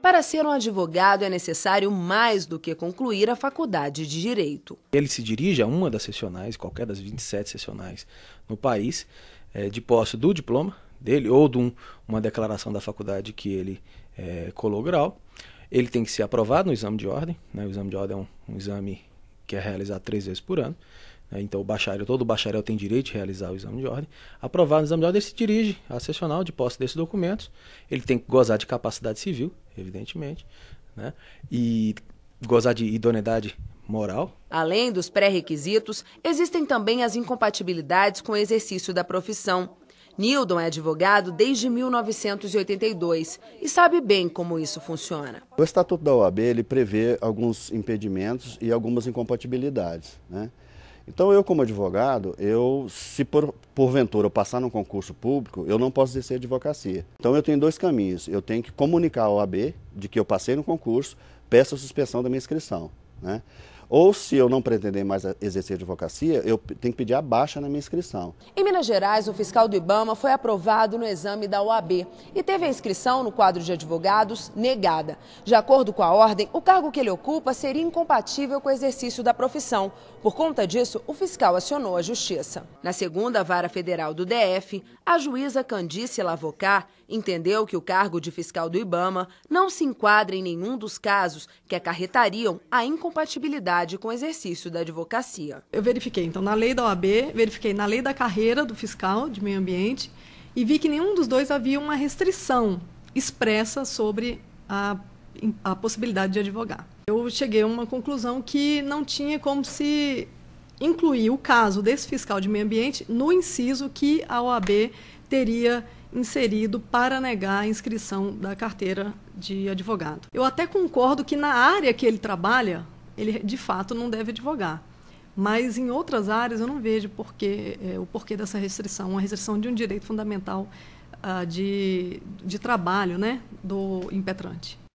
Para ser um advogado é necessário mais do que concluir a faculdade de direito. Ele se dirige a uma das seccionais, qualquer das 27 seccionais no país, é, de posse do diploma dele ou de um, uma declaração da faculdade que ele é, colou grau. Ele tem que ser aprovado no exame de ordem. Né? O exame de ordem é um, um exame que é realizado três vezes por ano. Né? Então, o bacharel, todo bacharel tem direito de realizar o exame de ordem. Aprovado no exame de ordem, ele se dirige à seccional de posse desses documentos. Ele tem que gozar de capacidade civil, evidentemente, né? e gozar de idoneidade moral. Além dos pré-requisitos, existem também as incompatibilidades com o exercício da profissão. Nildon é advogado desde 1982 e sabe bem como isso funciona. O Estatuto da OAB ele prevê alguns impedimentos e algumas incompatibilidades. Né? Então eu, como advogado, eu, se por, porventura eu passar num concurso público, eu não posso exercer advocacia. Então eu tenho dois caminhos. Eu tenho que comunicar à OAB de que eu passei no concurso, peço a suspensão da minha inscrição. Né? Ou se eu não pretender mais exercer advocacia, eu tenho que pedir a baixa na minha inscrição. Em Minas Gerais, o fiscal do Ibama foi aprovado no exame da OAB e teve a inscrição no quadro de advogados negada. De acordo com a ordem, o cargo que ele ocupa seria incompatível com o exercício da profissão. Por conta disso, o fiscal acionou a justiça. Na segunda vara federal do DF, a juíza Candice Lavocar entendeu que o cargo de fiscal do Ibama não se enquadra em nenhum dos casos que acarretariam a incompatibilidade com o exercício da advocacia. Eu verifiquei, então, na lei da OAB, verifiquei na lei da carreira do fiscal de meio ambiente e vi que nenhum dos dois havia uma restrição expressa sobre a, a possibilidade de advogar. Eu cheguei a uma conclusão que não tinha como se incluir o caso desse fiscal de meio ambiente no inciso que a OAB teria inserido para negar a inscrição da carteira de advogado. Eu até concordo que na área que ele trabalha, ele de fato não deve advogar. Mas em outras áreas eu não vejo porquê, é, o porquê dessa restrição, uma restrição de um direito fundamental ah, de, de trabalho né, do impetrante.